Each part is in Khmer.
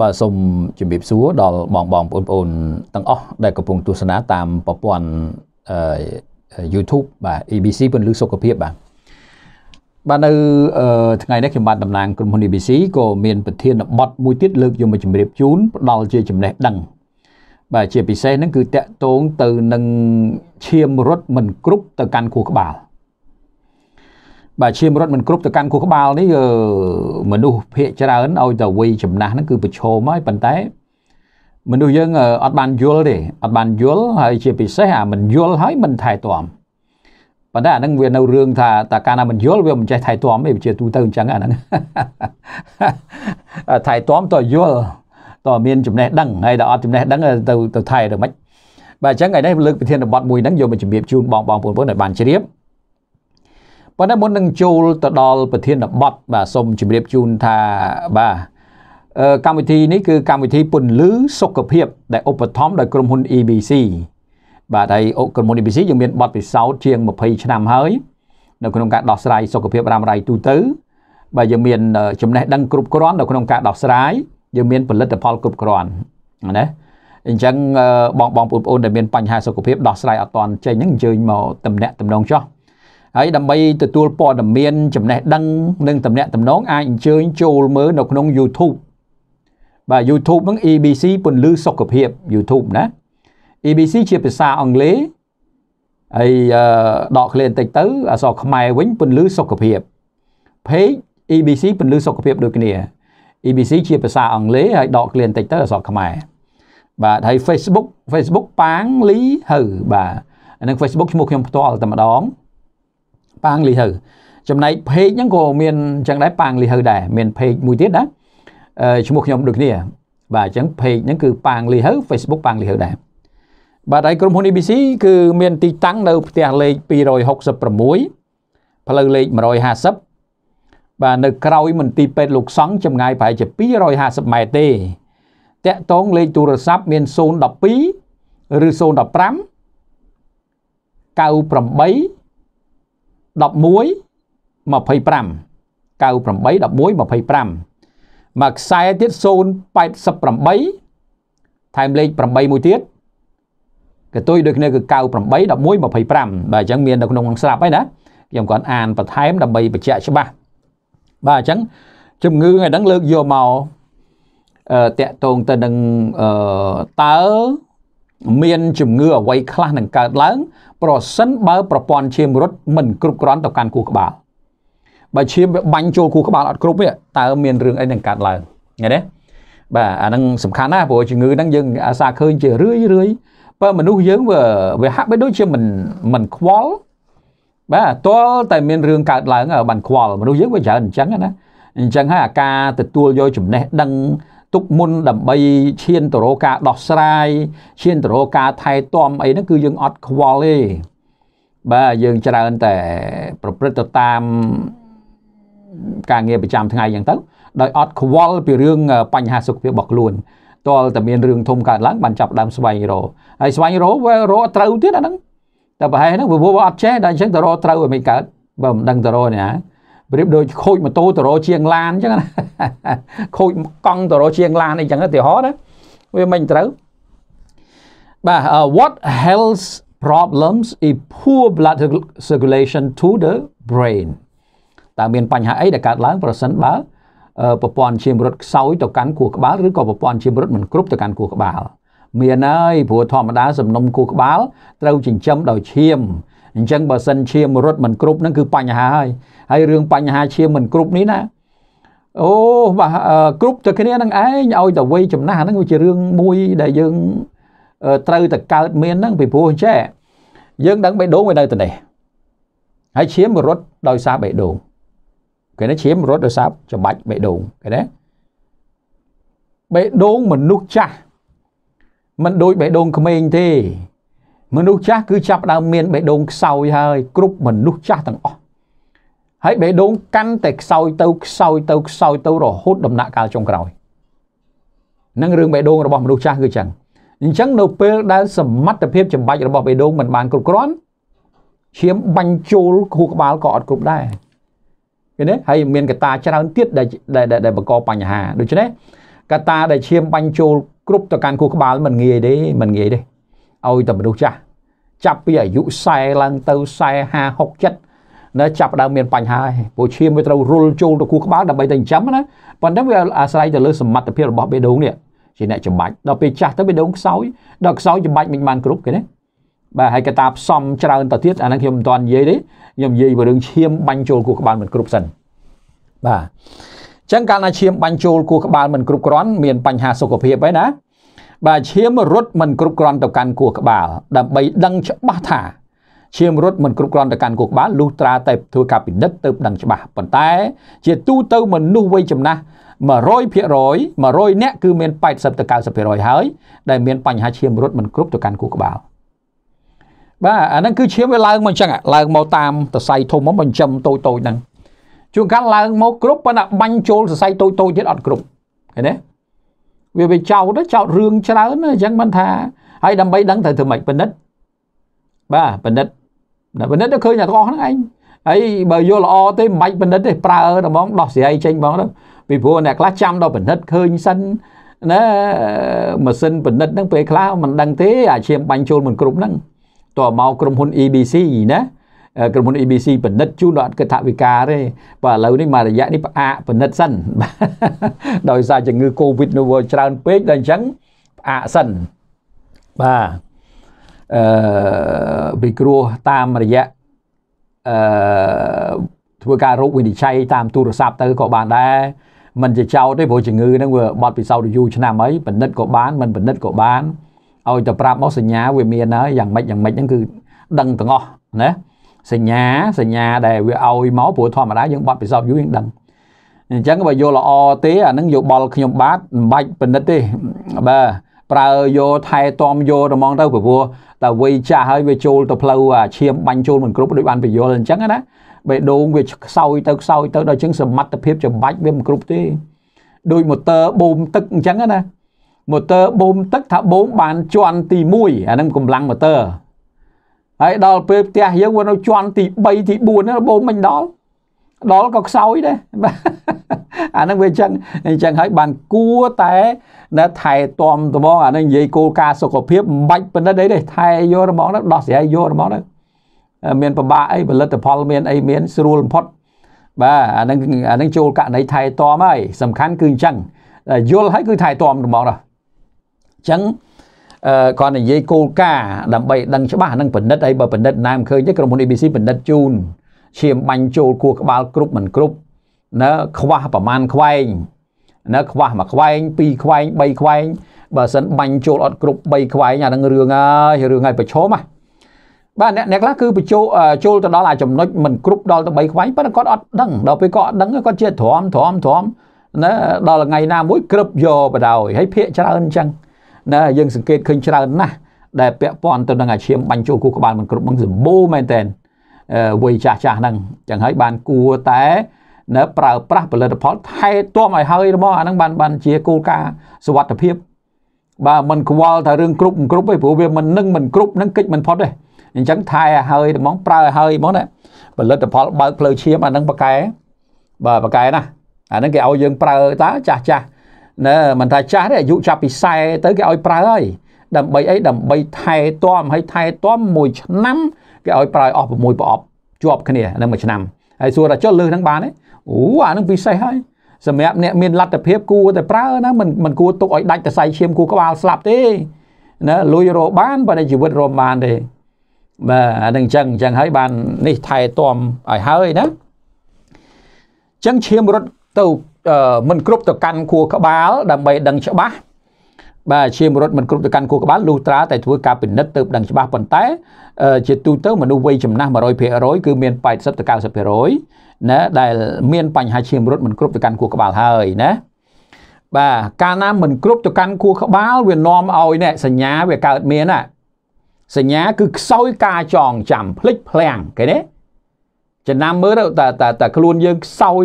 បាទសូមជំរាបសួរដល់បងបងបងប្អូនទាំងអស់ដែលកំពុងទស្សនាតាមប្រព័ន្ធ YouTube បាទ ABC ពន្លឺសុខភាពបាទបាទនៅថ្ងៃនេះខ្ញុំបាទតំណាងក្រុមហ៊ុន ABC ក៏មានប្រធានបទមួយទៀតលើកយកមកជម្រាបជូនផ្ដល់ជាចំណេះដឹងបាទជាពិសេសហ្នឹងគឺតកតងទៅនឹងឈាមរត់មិនគ្រប់ទៅកាន់ខួរក្បាលបើឈាមរត់មិនគ្រប់ទៅកាន់ខួរក្បាលនេះមនុស្សភាគច្រើនឲ្យតែវ័យចំណាស់ហ្នឹងគឺប្រឈមហើយប៉ុន្តែមនុស្សយើងអត់បានយល់ទេអត់បានយល់ហើយជាពិសេសអាមិនយល់ហើយមិនថែទាំប៉ុន្តែអាហ្នឹងវានៅរឿងថាតើកាលណាមិនយល់វាមិនចេះថែទាំទេវាជាទូទៅអញ្ចឹងអាហ្នឹងថែទាំតើយល់តើមានចំណេះដឹងហើយតើអត់ចំណេះដឹងទៅទៅថែទៅម៉េចបាទអញ្ចឹងថ្ងៃនេះលើកប្រធានបទមួយហ្នឹងយកមកជម្រាបជូនបងបងប្អូនៗឲ្យបានជ្រាបប៉ុន្តែមុននឹងចូលទៅដល់ប្រធានបទបាទសូមជម្រាបជូនថាបាទកម្មវិធីនេះគឺកម្មវិធីពន្លឺសុខភាព ដែលឧបត្ថម្ភដោយក្រុមហ៊ុន EBC បាទហើយក្រុមហ៊ុន EBC យើងមានបទពិសោធន៍ជាង20ឆ្នាំហើយនៅក្នុងការដោះស្រាយសុខភាពរ៉ាំរ៉ៃទូទៅ បាទយើងមានចំណេះដឹងគ្រប់គ្រាន់នៅក្នុងការដោះស្រាយយើងមានផលិតផលគ្រប់គ្រាន់ណាអញ្ចឹងបងបងប្អូនដែលមានបញ្ហាសុខភាពដោះស្រាយអត់ទាន់ចេញហ្នឹងអញ្ជើញមកតំណាក់តំណងចោះហើយដើម្បីទទួលព័ត៌មានចំណេះដឹងនិងតំណែងតំណងអាចអញ្ជើញចូលមើលនៅក្នុង YouTube បាទ YouTube ហ្នឹង EBC ពន្លឺសុខភាព YouTube ណា EBC ជាភាសាអង់គ្លេសហើយដកឃ្លាបន្តិចទៅអក្សរខ្មែរវិញពន្លឺសុខភាព page EBC ពន្លឺសុខភាព ដូចគ្នា EBC ជាភាសាអង់គ្លេសហើយដកឃ្លាបន្តិចទៅអក្សរខ្មែរបាទហើយ Facebook Facebook ប៉ាងលីហៅបាទអានឹង Facebook ឈ្មោះខ្ញុំផ្ទាល់តែម្ដងប៉ាងលីហៅចំណែក page ហ្នឹងក៏មានអញ្ចឹងដែរប៉ាងលីហៅដែរមាន page មួយទៀតណាឈ្មោះខ្ញុំដូចគ្នា បាទអញ្ចឹង page ហ្នឹងគឺប៉ាងលីហៅ Facebook ប៉ាងលីហៅដែរបាទហើយក្រុមហ៊ុន ABC គឺមានទីតាំងនៅ ផ្ទះលេខ266ផ្លូវលេខ150បាទនៅក្រៅមន្ទីរពេទ្យលោកសង្ឃចម្ងាយប្រហែលជា250ម៉ែត្រទេតាក់តងលេខទូរស័ព្ទមាន012ឬ015 98 11 25 98 11 25មកខ្សែទៀត088ថែមលេខ8មួយទៀតកតុយដូចគ្នាគឺ98 11 25បាទអញ្ចឹងមាននៅក្នុងស្រាប់ហើយណាខ្ញុំគាត់អានបន្ថែមដើម្បីបញ្ជាក់ច្បាស់បាទអញ្ចឹងជំងឺហ្នឹងលើកយកមកអឺតកតងទៅនឹងអឺតើមានជំងឺអ្វីខ្លះនឹងកើតឡើង ប្រសិនបើប្រព័ន្ធឈាមរត់មិនគ្រប់គ្រាន់ទៅកាន់គូក្បាលបើឈាមវាបាញ់ចូលគូក្បាលអត់គ្រប់ទេតើមានរឿងអីនឹងកើតឡើងឃើញទេបាទអានឹងសំខាន់ណាស់ព្រោះជំងឺហ្នឹងយើងអាសាឃើញជារឿយរឿយបើមនុស្សយើងវាវាហាក់បីដូចជាមិនមិនខ្វល់បាទទាល់តែមានរឿងកើតឡើងបានខ្វល់មនុស្សយើងវាច្រើនអញ្ចឹងណាអញ្ចឹងហើយអាការទទួលយកចំណេះដឹងទុកមុនដើម្បីឈានទៅរកការដោះស្រាយឈានទៅរកការថែទាំអីហ្នឹង គឺយើងអត់ខ្វល់ទេបាទយើងច្រើនតែប្រព្រឹត្តទៅតាមការងារប្រចាំថ្ងៃអញ្ចឹងទៅដោយអត់ខ្វល់ពីរឿងបញ្ហាសុខភាពរបស់ខ្លួនតលតែមានរឿងធំកើតឡើងបានចាប់ដើមស្វែងរកហើយស្វែងរកវារកត្រូវទៀតអាហ្នឹងតែប្រហែលហ្នឹងវាអត់ចេះដល់អញ្ចឹងទៅរកត្រូវឲ្យមិនកើតបើមិនដឹងទៅរកនេះណាប្រៀបដូចខូចម៉ូតូទៅរកជាងឡានអញ្ចឹងណាខូចកង់ទៅរកជាងឡានអីចឹងឧទាហរណ៍ណាវាមិនត្រូវបាទ what health problems is poor blood circulation to the brain តើមានបញ្ហាអីដែលកើតឡើងប្រសិនបើប្រព័ន្ធឈាមរត់ខ្សោយទៅកាន់ខួរក្បាលឬក៏ប្រព័ន្ធឈាមរត់មិនគ្រប់ទៅកាន់ខួរក្បាលមានហើយព្រោះធម្មតា សំណុំខួរក្បាលត្រូវចិញ្ចឹមដោយឈាមអញ្ចឹងបើសិនឈាមរត់មិនគ្រប់ហ្នឹងគឺបញ្ហាហើយហើយរឿងបញ្ហាឈាមមិនគ្រប់នេះណាអូបាទគ្រប់ទៅគ្នានឹងឯងឲ្យតែវ័យចំណាស់ហ្នឹងវាជារឿងមួយដែលយើងត្រូវតែកើតមានហ្នឹងពីព្រោះចេះយើងដឹងបេះដូងវានៅតែនេះហើយឈាមរត់ដោយសារបេះដូងគេណាឈាមរត់ដោយសារច្បាច់បេះដូងគេណាបេះដូងមនុស្សចាស់មិនដូចបេះដូងក្មេងទេមនុស្សចាស់គឺចាប់ដើមមានបេះដូងខ្សោយហើយ គ្រប់មនុស្សចាស់ទាំងអស់ហើយបេះដូងកាន់តែខ្សោយទៅខ្សោយទៅខ្សោយទៅរហូតដំណាក់កាលចុងក្រោយនឹងរឿងបេះដូងរបស់មនុស្សចាស់គឺចឹងអញ្ចឹងនៅពេលដែលសមត្ថភាពចម្បាច់របស់បេះដូងមិនបានគ្រប់គ្រាន់ឈាមបាញ់ចូលខួរក្បាលក៏អត់គ្រប់ដែរឃើញទេហើយមានកត្តាច្រើនទៀតដែលដែលបង្កបញ្ហាដូច្នេះកត្តាដែលឈាមបាញ់ចូលគ្រប់ទៅកាន់ខួរក្បាលមិនងាយទេមិនងាយទេឲ្យតែមនុស្សចាស់ចាប់ពីអាយុ40ឡើងទៅ40 50 60ណាចាប់ដើមមានបញ្ហាហើយព្រោះឈាមវាត្រូវរុលចូលទៅគូក្បាលដើម្បីតែចិញ្ចឹមណាប៉ុន្តែវាអាស្រ័យទៅលើសមត្ថភាពរបស់បេះដូងនេះជាអ្នកចំបាច់ដល់ពេលចាស់ទៅបេះដូងខ្សោយដល់ខ្សោយចំបាច់មិនបានគ្រប់គេណាបាទហើយកតាផ្សំច្រើនទៅទៀតអាហ្នឹងខ្ញុំមិនទាន់និយាយទេខ្ញុំនិយាយពីរឿងឈាមបាញ់ចូលគូក្បាលមិនគ្រប់សិនបាទអញ្ចឹងកាលណាឈាមបាញ់ចូលគូក្បាលមិនគ្រប់គ្រាន់មានបញ្ហាសុខភាពហើយណាបើឈាមរត់មិនគ្រប់គ្រាន់ទៅកាន់គោះក្បាលដើម្បីដឹងច្បាស់ថាឈាមរត់មិនគ្រប់គ្រាន់ទៅកាន់គោះក្បាលលុះត្រា តែធ្វើការពិនិត្យទៅដឹងច្បាស់ប៉ុន្តែ ជាទូទៅមនុស្សវ័យចំណាស់100% 100អ្នកគឺមាន80ទៅ90%ហើយដែលមានបញ្ហាឈាមរត់មិនគ្រប់ទៅកាន់គូក្បាលបាទអាហ្នឹងគឺឈាមវាឡើងមកអញ្ចឹងឡើងមកតាមសរសៃធំមកបញ្ចឹមតូចតូចហ្នឹងជួនកាលឡើងមកគ្រប់ប៉ុន្តែបាញ់ចូលសរសៃតូចតូចទៀតអត់គ្រប់ឃើញទេវាវាចោតចោតរឿងច្រើនអញ្ចឹងមិនថាហើយដើម្បីដឹងទៅធ្វើម៉េចបណ្ឌិតបាទបណ្ឌិតបណ្ឌិតទៅឃើញតែទាំងអស់ហ្នឹងឯងហើយបើយល់ល្អទេមិនបាច់បណ្ឌិតទេប្រើតែហ្មងដោះស្រាយចេញហ្មងទៅពីព្រោះអ្នកខ្លះចាំដល់បណ្ឌិតឃើញសិនណាម៉ាស៊ីនបណ្ឌិតហ្នឹងពេលខ្លះមិនដឹងទេអាឈាមបាញ់ចូលមិនគ្រប់ហ្នឹងតោះមកក្រុមហ៊ុន EBC ណាក្រុមហ៊ុន ABC ពិនិត្យជូនដល់អត្តកថាវិការទេបើឥឡូវនេះមករយៈនេះផ្អាកពិនិត្យសិនដោយសារជំងឺ Covid នោះច្រើនពេកដល់អញ្ចឹងផ្អាកសិនបាទអឺពីគ្រោះតាមរយៈអឺធ្វើការរោគវិនិច្ឆ័យតាមទូរស័ព្ទទៅក៏បានដែរมันជាចោតទេព្រោះជំងឺហ្នឹងវាបាត់ពិសោធន៍យូរឆ្នាំហើយពិនិត្យក៏បាន មិនពិនិត្យក៏បានឲ្យតែប្រាប់មកសញ្ញាវាមានហើយយ៉ាងម៉េចយ៉ាងម៉េចហ្នឹងគឺដឹងទាំងអស់ណាសញ្ញាសញ្ញាដែលវាឲ្យមកព្រោះធម្មតាយើងបត់ពិសោធន៍យូរយើងដឹងអញ្ចឹងបើយល់ល្អទេអានឹងយោបល់ខ្ញុំបាទមិនបាច់ពិនិត្យទេបាទប្រើយកថែទាំយកត្មងទៅព្រោះតែវ័យចាស់ហើយវាចូលទៅផ្លូវឈាមបាញ់ចូលមិនគ្រប់ដូចបានពយល់អញ្ចឹងណាបេះដូងវាខ្សោយទៅខ្សោយទៅដល់ជាងសមត្ថភាពច្បាច់វាមិនគ្រប់ទេដោយម៉ូទ័របូមទឹកអញ្ចឹងណាម៉ូទ័របូមទឹកថាបូមបានជាន់ទី1អានឹងកម្លាំងម៉ូទ័រហើយដល់ពេលផ្ទះយើងវានៅជាន់ទី3ទី4ហ្នឹងបងមិនដល់ដល់ក៏ខ្សោយដែរអាហ្នឹងវាអញ្ចឹងអញ្ចឹងហើយបានគួរតែនៅថែទាំត្មងអានឹងនិយាយគោលការណ៍សុខភាពមិនបាច់ប៉ុណ្ណឹងអីទេថែយកត្មងហ្នឹងដោះស្រាយយកត្មងហ្នឹងមានប្របាកអីផលិតផលមានអីមានស្រួលបំផុតបាទអានឹងអានឹងចូលករណីថែទាំហើយសំខាន់គឺអញ្ចឹងយល់ហើយគឺថែទាំត្មងដល់អញ្ចឹងគាត់និយាយគោលការណ៍ដើម្បីដឹងច្បាស់នឹងបណ្ឌិតហើយបើបណ្ឌិតណាមឃើញទេក្រុមហ៊ុន ABC បណ្ឌិតជូនឈាមបាញ់ចូលគោះក្បាលគ្រប់មិនគ្រប់ណាខ្វះប្រមាណខ្វែងណាខ្វះមួយខ្វែងពីរខ្វែងបីខ្វែងបើសិនបាញ់ចូលអត់គ្រប់បីខ្វែងអានឹងរឿងហើយរឿងហើយប្រឈមហ៎បាទអ្នកអ្នកខ្លះគឺបញ្ចូលចូលទៅដល់អាចំណុចមិនគ្រប់ដល់ទៅ3ខ្វែងប៉ុន្តែគាត់អត់ដឹងដល់ពេលគាត់អត់ដឹងគាត់ជាទ្រាំទ្រាំទ្រាំណាដល់ថ្ងៃណាមួយក្រឹបយកបដ ாய் ហើយភាកច្រើនអញ្ចឹងណាយើងសង្កេតឃើញច្រើនណាស់ដែលពាក់ព័ន្ធទៅនឹងអាឈាមបាញ់ចូលគូក្បាលមិនគ្រប់នឹងសម្បូរមែនតែនវ័យចាស់ចាស់ហ្នឹងចឹងហើយបានគួរតែ នៅ ប្រើប្រាស់ផលិតផលថែទាំឲ្យហើយរបស់អាហ្នឹងបានបានជាគោលការណ៍សុវត្ថិភាពបាទមិនខ្វល់ថារឿងគ្រប់មិនគ្រប់ទេព្រោះវាមិននឹងមិនគ្រប់នឹងកិច្ចមិនផុតទេអញ្ចឹងថែឲ្យហើយហ្មងប្រើឲ្យហើយហ្មងណាផលិតផលបើកផ្លូវឈាមអាហ្នឹងប៉កែបាទប៉កែណាអាហ្នឹងគេឲ្យយើងប្រើតាចាស់ចាស់ណែមិនថាចាស់ទេអាយុចាប់ពី40ទៅគេឲ្យប្រើហើយ ដើម្បីអីដើម្បីថែទាំហើយថែទាំមួយឆ្នាំគេឲ្យប្រើអស់6ប្រអប់ជាប់គ្នានឹងមួយឆ្នាំហើយសួរថាចុះលើហ្នឹងបានទេអូអានឹងពិសេសហើយសម្រាប់អ្នកមានលទ្ធភាពគួរតែប្រើណាមិនមិនគួរទុកឲ្យដាច់តសៃឈាមគួរក្បាលស្លាប់ទេណាលុយរកបានបើតែជីវិតរកបានទេបាទអានឹងអញ្ចឹងអញ្ចឹងហើយបាន នេះថែទាំឲ្យហើយណាអញ្ចឹងឈាមរត់ទៅមិនគ្រប់ទៅកាន់ខួរក្បាលដើម្បីដឹងច្បាស់បាទជាមរតមិនគ្រប់ទៅកាន់គូក្បាលលុះត្រាតែធ្វើការពិនិត្យទៅដឹងច្បាស់ប៉ុន្តែ ជាទូទៅមនុស្សវ័យចំណាស់100%គឺមាន80ទៅ90%ណាដែលមានបញ្ហាជាមរតមិនគ្រប់ទៅកាន់គូក្បាលហើយណាបាទកាលណាមិនគ្រប់ទៅកាន់គូក្បាលវានាំឲ្យនេះសញ្ញាវាកើតមានណាសញ្ញាគឺខ្សោយការចងចាំភ្លេចភ្លាំងគេណាចំណាំមើលទៅតែតែខ្លួនយើងខ្សោយ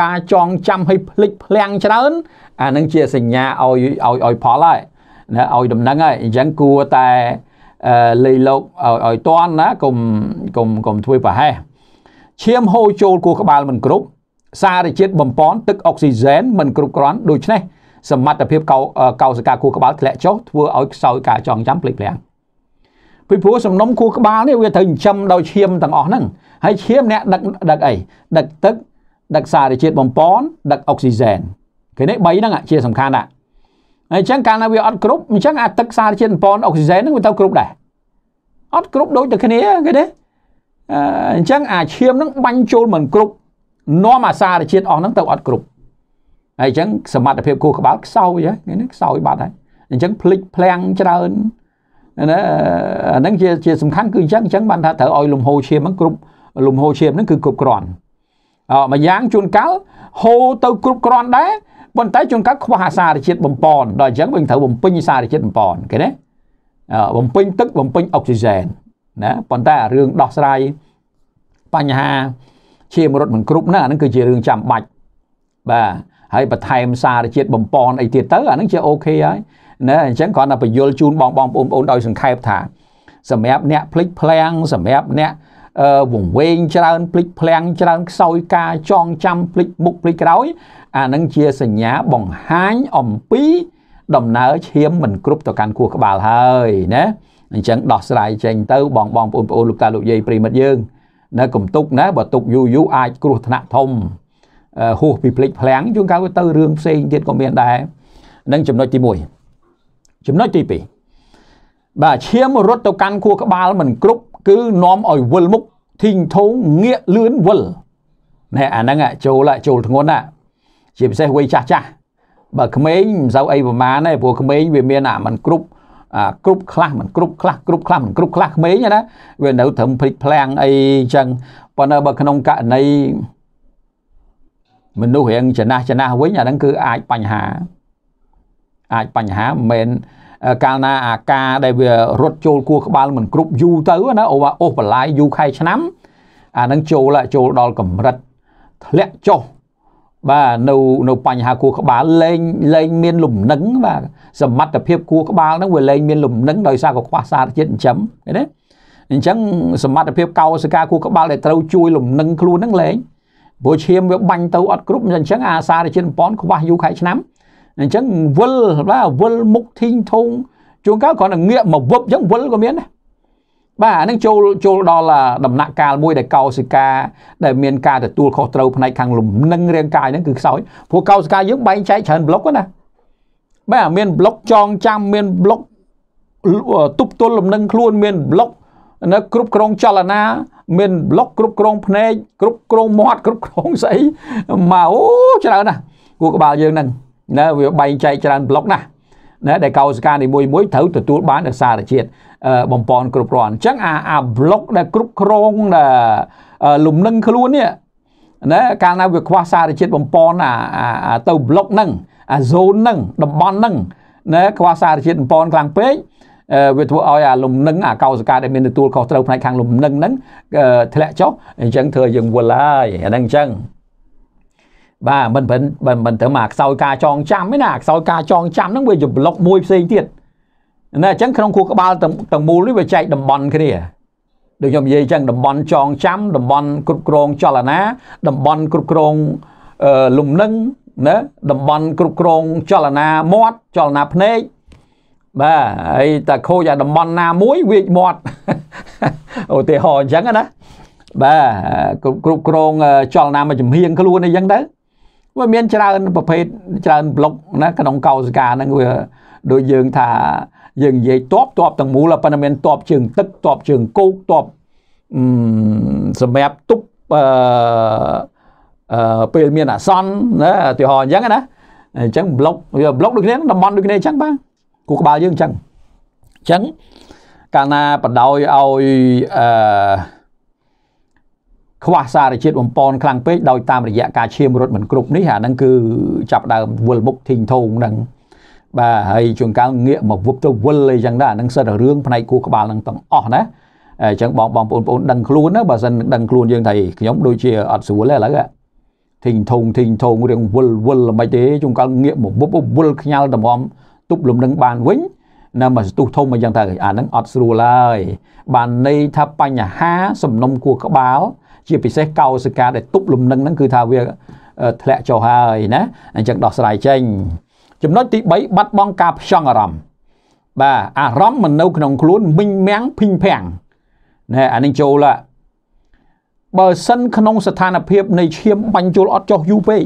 ការចងចាំឲ្យភ្លេចភ្លាំងច្រើនអានឹងជាសញ្ញាឲ្យឲ្យឲ្យផលហើយណាឲ្យដំណឹងហើយអញ្ចឹងគួរតែលេខលោកឲ្យតន់ណាកុំកុំកុំធ្វើប្រហែសឈាមហូរចូលគោះក្បាលមិនគ្រប់សារជាតិបំពន់ទឹកអុកស៊ីហ្សែនមិនគ្រប់គ្រាន់ដូច្នេះសមត្ថភាពកោកោសិកាគោះក្បាលធ្លាក់ចុះធ្វើឲ្យខ្សោយការចងចាំភ្លេចភ្លាំងពីព្រោះសំណុំគោះក្បាលនេះវាត្រូវចិញ្ចឹមដោយឈាមទាំងអស់ហ្នឹងហើយឈាមអ្នកដឹកដឹកអីដឹកទឹកដឹកសារជាតិបំពន់ដឹកអុកស៊ីហ្សែនគេនេះ3ហ្នឹងជាសំខាន់ណាស់អញ្ចឹងកាលណាវាអត់គ្រប់អញ្ចឹងអាទឹកសារជាតិបំពន់អុកស៊ីហ្សែនហ្នឹងវាទៅគ្រប់ដែរអត់គ្រប់ដូចតែគ្នាគេនេះអញ្ចឹងអាឈាមហ្នឹងបាញ់ចូលមិនគ្រប់នាំអាសារជាតិអស់ហ្នឹង ទៅអត់គ្រប់ហើយអញ្ចឹងសមត្ថភាពគូក្បាលខ្សោយហ្នឹងខ្សោយបាត់ហើយអញ្ចឹងភ្លេចភ្លាំងច្រើនណាអាហ្នឹងជាជាសំខាន់គឺអញ្ចឹងអញ្ចឹងបានថាត្រូវឲ្យលំហូរឈាមហ្នឹងគ្រប់លំហូរឈាមហ្នឹងគឺគ្រប់គ្រាន់មួយយ៉ាងជួនកាលហូរទៅ គ្រប់គ្រាន់ដែរប៉ុន្តែជួនកាលខ្វះអាសារជាតិបំពន់ដល់អញ្ចឹងវិញត្រូវបំពេញសារជាតិបំពន់គេណាបំពេញទឹកបំពេញអុកស៊ីហ្សែនណាប៉ុន្តែអារឿងដោះស្រាយបញ្ហាឈាមរត់មិនគ្រប់ណាអានឹងគឺជារឿងចាំបាច់បាទហើយបន្ថែមសារជាតិបំពន់អីទៀតទៅអានឹងជាអូខេហើយណាអញ្ចឹងគ្រាន់តែបញ្យលជូនបងបងប្អូនបងប្អូនដោយសង្ខេបថាសម្រាប់អ្នកភ្លេចភ្លាំងសម្រាប់អ្នកវង្វេងច្រើន ភ្លេចភ្លាំងច្រើនខ្សោយការចងចាំភ្លេចមុខភ្លេចក្រោយ អានឹងជាសញ្ញាបង្ហាញអំពី ដំណើរឈាមមិនគ្រប់ទៅកាន់ខួរ ក្បាលហើយណាអញ្ចឹងដោះស្រាយចេញទៅ បងបងប្អូនប្អូនលោកតាលោកយាយប្រិមិត្តយើងនៅកំទុកណាបើទុកយូរយូរអាចគ្រោះថ្នាក់ធំហួសពីភ្លេចភ្លាំងជួនកាលទៅរឿងផ្សេងទៀតក៏មានដែរនឹងចំណុចទី1ចំណុចទី2បាទឈាមរត់ទៅកាន់ខួរក្បាលមិនគ្រប់គឺនាំឲ្យវិលមុខធីងធងងាកលឿនវិលណែអាហ្នឹងចូលចូលធ្ងន់ណាជាពិសេសវ័យចាស់ចាស់បើក្មេងមិនសូវអីប្រមាណទេព្រោះក្មេងវាមានអាមិនគ្រប់អាគ្រប់ខ្លះមិនគ្រប់ខ្លះគ្រប់ខ្លះមិនគ្រប់ខ្លះក្មេងណាវានៅត្រឹមព្រិចផ្លាំងអីអញ្ចឹងប៉ុន្តែបើក្នុងករណីមនុស្សរៀងចំណាស់ចំណាស់វិញអាហ្នឹងគឺអាចបញ្ហាអាចបញ្ហាមិនមែនកាលណាអាការដែលវារត់ចូលគួរក្បាលមិនគ្រប់យូរទៅណាអូអូសបន្លាយយូរខែឆ្នាំ អានឹងចូលចូលដល់កម្រិតធ្លាក់ចុះបាទនៅនៅបញ្ហាគួរក្បាលលែងលែងមានលំនឹងបាទសមត្ថភាពគួរក្បាលហ្នឹងវាលែងមានលំនឹងដោយសារក៏ខ្វះសារជាតិចិញ្ចឹមឃើញទេអញ្ចឹងសមត្ថភាពកោសិកាគួរក្បាលដែលត្រូវជួយលំនឹងខ្លួនហ្នឹងលែងព្រោះឈាមវាបាញ់ទៅអត់គ្រប់អញ្ចឹងអាសារជាតិបំពន់ខ្វះយូរខែឆ្នាំអញ្ចឹងវិលបាទវិលមុខធីងធុងជួនកាលគ្រាន់តែងាកមកវឹបអញ្ចឹងវិលក៏មានដែរបាទអានឹងចូលចូលដល់ដំណាក់កាលមួយដែលកោសិកា ដែលមានការទទួលខុសត្រូវផ្នែកខាងលំនឹងរាងកាយហ្នឹងគឺខ្សោយព្រោះកោសិកាយើងបែងចែកច្រើនប្លុកណាបាទមានប្លុកចងចាំមានប្លុកទប់ទល់លំនឹងខ្លួន មានប្លុកនៅគ្រប់គ្រងចលនាមានប្លុកគ្រប់គ្រងភ្នែកគ្រប់គ្រងមាត់គ្រប់គ្រងស្អីមកអូច្រើនណាស់គូក្បាលយើងហ្នឹងណាវាបែងចែកច្រើនប្លុកណាស់ណាដែលកោសិកានីមួយមួយត្រូវទទួលបានដោយសារជាតិបំពន់គ្រប់គ្រាន់អញ្ចឹងអាអាប្លុកដែលគ្រប់គ្រងលំនឹងខ្លួននេះណាកាលណាវាខ្វះសារជាតិបំពន់អាទៅប្លុកហ្នឹងអា zone ហ្នឹងតំបន់ហ្នឹងណាខ្វះសារជាតិបំពន់ខ្លាំងពេកវាធ្វើឲ្យអាលំនឹងអាកោសិកាដែលមានទទួលខុសត្រូវផ្នែកខាងលំនឹងហ្នឹងធ្លាក់ចុះអញ្ចឹងធ្វើឲ្យយើងវល់ហើយអាហ្នឹងអញ្ចឹងបាទមិនមិនមិនទៅមកខ្សោយការចងចាំទេណាខ្សោយការចងចាំហ្នឹងវាជាប្លុកមួយផ្សេងទៀតណាអញ្ចឹងក្នុងខួរក្បាលទាំងមូលនេះវាចែកតំបន់គ្នាដូចខ្ញុំនិយាយអញ្ចឹងតំបន់ចងចាំតំបន់គ្រប់គ្រងចលនាតំបន់គ្រប់គ្រងលំនឹងណាតំបន់គ្រប់គ្រងចលនាមាត់ចលនាភ្នែកបាទហើយតែខូចអាតំបន់ណាមួយវាចមាត់ឧទាហរណ៍អញ្ចឹងណាបាទគ្រប់គ្រងចលនាមួយចំហៀងខ្លួនអីចឹងទៅវាមានច្រើនប្រភេទច្រើនប្លុកណាក្នុងកោសិកាហ្នឹងវាដូចយើងថាយើងនិយាយតបតបទាំងមូលប៉ុន្តែមានតបជើងទឹកតបជើងគោកតបសម្រាប់ទុបអឺពេលមានអាសន្នណាឧទាហរណ៍អញ្ចឹងណាអញ្ចឹងប្លុកវាប្លុកដូចគ្នាតំបន់ដូចគ្នាអញ្ចឹងបាទគូក្បាលយើងអញ្ចឹងអញ្ចឹងកាលណាបដ ாய் ឲ្យអឺខ្វះសារជាតិបំពន់ខ្លាំងពេកដោយតាមរយៈការឈាមរត់មិនគ្រប់នេះអាហ្នឹងគឺចាប់ដើមវិលមុខធីងធងហ្នឹងបាទហើយជួនកាលងាកមកវឹបទៅវិលអីចឹងដែរអាហ្នឹងសិតតែរឿងផ្នែកគូក្បាលហ្នឹងទាំងអស់ណាអញ្ចឹងបងបងប្អូនបងដឹងខ្លួនណាបើសិនដឹងខ្លួនយើងថាខ្ញុំដូចជាអត់ស្រួលទេឥឡូវធីងធងធីងធងរៀងវិលវិលមិនទេជួនកាលងាកមកវឹបវិលខ្ញាល់តម្រាំទប់លំនឹងបានវិញនៅមកស្ទុះធំអញ្ចឹងទៅអាហ្នឹងអត់ស្រួលហើយបានន័យថាបញ្ហាសំណុំគួរក្បាលជាពិសេសកោសិកាដែលទប់លំនឹងហ្នឹងគឺថាវាធ្លាក់ចុះហើយណាអញ្ចឹងដោះស្រាយចេញចំណុចទី3បាត់បង់ការផ្ចង់អារម្មណ៍បាទអារម្មណ៍មិននៅក្នុងខ្លួនមិញមាំងភិញភាំងណែអានេះចូលបើសិនក្នុងស្ថានភាពនៃឈាមបាញ់ជុលអត់ចុះយូរពេក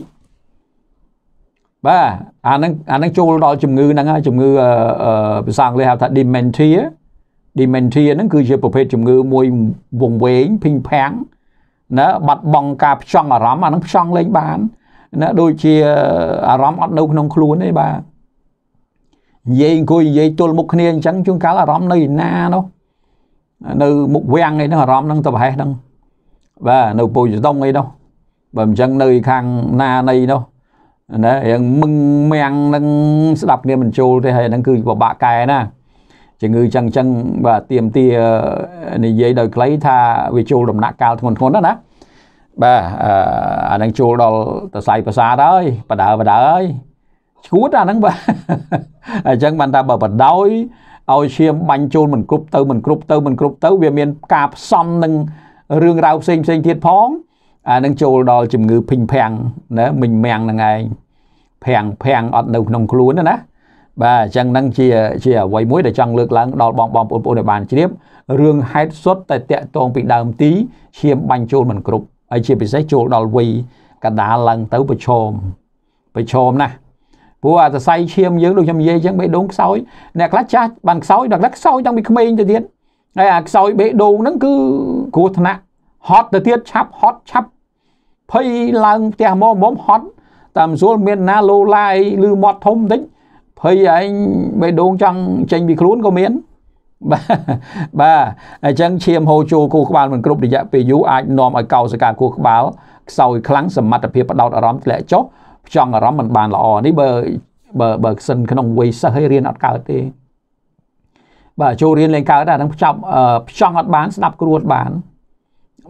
បាទអានឹងអានឹងចូលដល់ជំងឺហ្នឹងហើយជំងឺភាសាអង់គ្លេសហៅថា dementia dementia ហ្នឹងគឺជាប្រភេទជំងឺមួយវង្វេងភិញភាំងណាបាត់បង់ការផ្ចង់អារម្មណ៍អានឹងផ្ចង់លេងបានណាដូចជាអារម្មណ៍អត់នៅក្នុងខ្លួនទេបាទនិយាយអង្គុយនិយាយទល់មុខគ្នាអញ្ចឹងជួនកាលអារម្មណ៍នៅឯណានោះនៅមុខវាំងឯហ្នឹងអារម្មណ៍ហ្នឹងទៅប្រហែសហ្នឹងបាទនៅពោជដងឯនោះបើមិនអញ្ចឹងនៅខាងណានៃនោះណារឿងមឹងមាំងនឹងស្ដាប់គ្នាមិនចូលទេហើយហ្នឹងគឺពិបាកកែណាជំងឺចឹងចឹងបាទទៀមទានិយាយដោយខ្លីថាវាចូលដំណាក់កាលធ្ងន់ធ្ងរណាស់ណាបាទអានឹងចូលដល់សរសៃប្រសាទហើយបដើបដើហើយឈួតអាហ្នឹងបាទអញ្ចឹងបានថាបើបដោយឲ្យឈាមបាញ់ចូលមិនគ្រប់ទៅមិនគ្រប់ទៅមិនគ្រប់ទៅវាមានការផ្សំនឹងរឿងរ៉ាវផ្សេងផ្សេងទៀតផងអានឹងចូលដល់ជំងឺភិញភាំងណាមិញមាំងហ្នឹងឯងភាំងភាំងអត់នៅក្នុងខ្លួនណាបាទអញ្ចឹងហ្នឹងជាជាអ្វីមួយដែលចង់លើកឡើងដល់បងបងប្អូនបងប្អូនឲ្យបានជ្រាបរឿងហេតុសុទ្ធតែតាក់ទងពីដើមទីឈាមបាញ់ចូលមិនគ្រប់ហើយជាពិសេសចូលដល់វ័យកណ្ដាលឡើងទៅប្រឈមប្រឈមណាស់ព្រោះអាសរសៃឈាមយើងដូចខ្ញុំនិយាយអញ្ចឹងបេះដូងខ្សោយអ្នកខ្លះចាស់បានខ្សោយដល់ខ្លះខ្សោយតាំងពីក្មេងទៅទៀតហើយអាខ្សោយបេះដូងហ្នឹងគឺគ្រោះថ្នាក់ហត់ទៅទៀតឆាប់ហត់ឆាប់ភ័យឡើងផ្ទះមកមុំហត់តាមស្រួលមានណាលោឡាយឬមាត់ធំបន្តិចភ័យឯងបេះដូងចង់ចេញពីខ្លួនក៏មានបាទបាទអញ្ចឹងឈាមហូរចូលគូក្បាលមិនគ្រប់រយៈពេលយូរអាចនាំឲ្យកោសិកាគូក្បាលខ្សោយខ្លាំងសមត្ថភាពបដោតអារម្មណ៍ធ្លាក់ចុះផ្ចង់អារម្មណ៍មិនបានល្អនេះបើបើបើសិនក្នុងវ័យសិស្សឲ្យរៀនអត់កើតទេបាទចូលរៀនលេងកើតអាហ្នឹងផ្ចប់ផ្ចង់អត់បាន ស្ដាប់គ្រូអត់បាន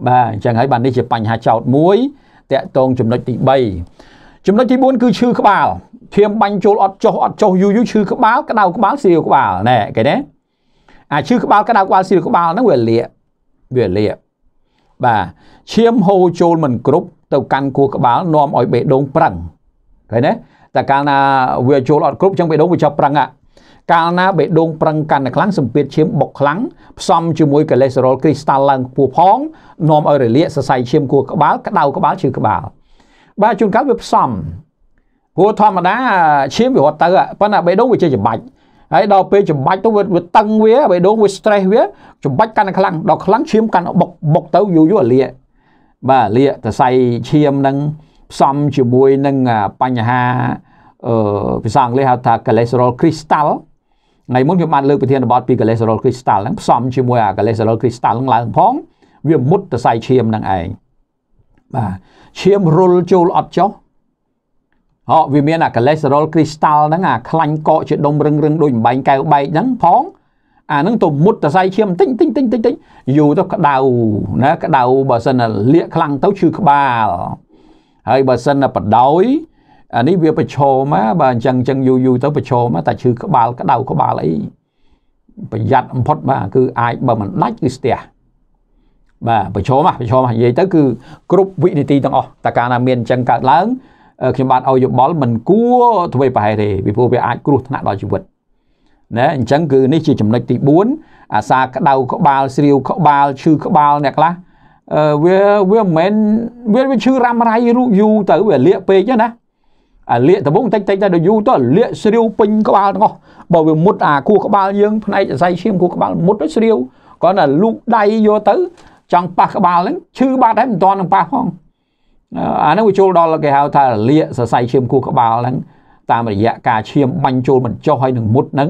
បាទអញ្ចឹងហើយបាទនេះជាបញ្ហាចោតមួយតកតងចំណុចទី3ចំណុចទី4គឺឈឺក្បាលធៀមបាញ់ចូលអត់ចុះអត់ចុះយូរយូរឈឺក្បាលក្តៅក្បាលស្រាវក្បាលណែគេណាអាឈឺក្បាលក្តៅក្បាលស្រាវក្បាលហ្នឹងវាលាកវាលាកបាទឈាមហូរចូលមិនគ្រប់ទៅកាន់គោះក្បាលនាំឲ្យបេះដូងប្រឹងឃើញទេតែកាលណាវាចូលអត់គ្រប់ចឹងបេះដូងវាចាប់ប្រឹងអាកាលណាបេះដូងប្រឹងកាន់តែខ្លាំងសម្ពាធឈាមបុកខ្លាំងផ្សំជាមួយកូលេស្តេរ៉ុលគ្រីស្តាល់ឡើងខ្ពស់ផងនាំឲ្យរលាកសរសៃឈាមគោះក្បាលក្តៅក្បាលឈឺក្បាលបាទជួនកាលវាផ្សំព្រោះធម្មតាឈាមវារត់ទៅប៉ុន្តែបេះដូងវាជាចំបាច់ហើយដល់ពេលចំបាច់ទៅវាតឹងវាបេះដូងវា stress វាចំបាច់កាន់តែខ្លាំងដល់ខ្លាំងឈាមកាន់បុកបុកទៅយូរយូរអាលាកបាទលាកសរសៃឈាមនឹងផ្សំជាមួយនឹងបញ្ហាអឺភាសាអង់គ្លេសហៅថា cholesterol crystal ថ្ងៃមុនខ្ញុំបានលើកប្រធានបទពី cholesterol crystal ហ្នឹងផ្សំជាមួយអា cholesterol crystal ហ្នឹងឡើងផង វាមុតសរសៃឈាមហ្នឹងឯងបាទឈាមរុលចូលអត់ចុះហ៎វាមានអាកូលេស្តេរ៉ុលគ្រីស្តាល់ហ្នឹងអាខ្លាញ់កកជាដុំរឹងរឹងដូចបំបែងកែវបែកហ្នឹងផងអាហ្នឹងទៅមុតសរសៃឈាមតិចតិចតិចតិចតិចយូរទៅក្តៅណាក្តៅបើសិនលាកខ្លាំងទៅឈឺក្បាលហើយបើសិនបដោយអានេះវាប្រឈមណាបើអញ្ចឹងអញ្ចឹងយូរយូរទៅប្រឈមណាតែឈឺក្បាលក្តៅក្បាលអីប្រយ័ត្នបំផុតបាទគឺអាចបើមិនដាច់គឺស្ទះបាទប្រឈមណាប្រឈមនិយាយទៅគឺគ្រប់វិនាទីទាំងអស់តែកាលណាមានអញ្ចឹងកើតឡើងខ្ញុំបានឲ្យយោបល់មិនគួរទ្វេប្រហែលទេពីព្រោះវាអាចគ្រោះថ្នាក់ដល់ជីវិតណាអញ្ចឹងគឺនេះជាចំណុចទី4អាសាក្តៅក្បាលស្រាវក្បាលឈឺក្បាលអ្នកខ្លះវាវាមិនមែនវាឈឺរ៉ាំរ៉ៃរូបយូរទៅវាលាកពេកណាអាលាកដបងតិចតិចតែដល់យូរទៅលាកស្រាវពេញក្បាលទាំងអស់បើវាមុតអាគោះក្បាលយើងផ្នែកអស័យឈាមគោះក្បាលមុតទៅស្រាវគាត់ណាលូកដៃយកទៅចង់ប៉ះក្បាលហ្នឹងឈឺបាត់ហើយមិនទាន់នឹងប៉ះផងអាហ្នឹងវាចូលដល់គេហៅថាលាកសរសៃឈាមគោះក្បាលហ្នឹងតាមរយៈការឈាមបាញ់ចូលបញ្ចុះហើយនឹងមុតហ្នឹង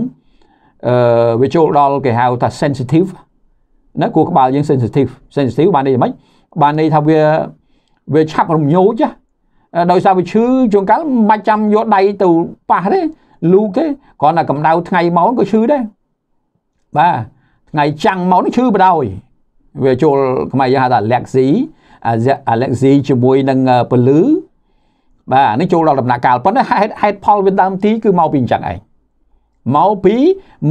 អឺវាចូលដល់គេហៅថា sensitive ណាគោះក្បាលយើង sensitive sensitive បានន័យយ៉ាងម៉េចបានន័យថាវាវាឆាប់រំញោចដោយសារវាឈឺជួនកាលមិនបាច់ចាំយកដៃទៅប៉ះទេលូកទេគ្រាន់តែកម្ដៅថ្ងៃមកក៏ឈឺដែរបាទថ្ងៃចាំងមកនឹងឈឺបណ្ដោយវាចូលខ្មែរយើងហៅថា laxy អាឡិចស៊ីជាមួយនឹងពលឺបាទនេះចូលដល់ដំណាក់កាលប៉ុន្តែហេតុហេតុផលវាដើមទីគឺមកពីអញ្ចឹងឯងមកពី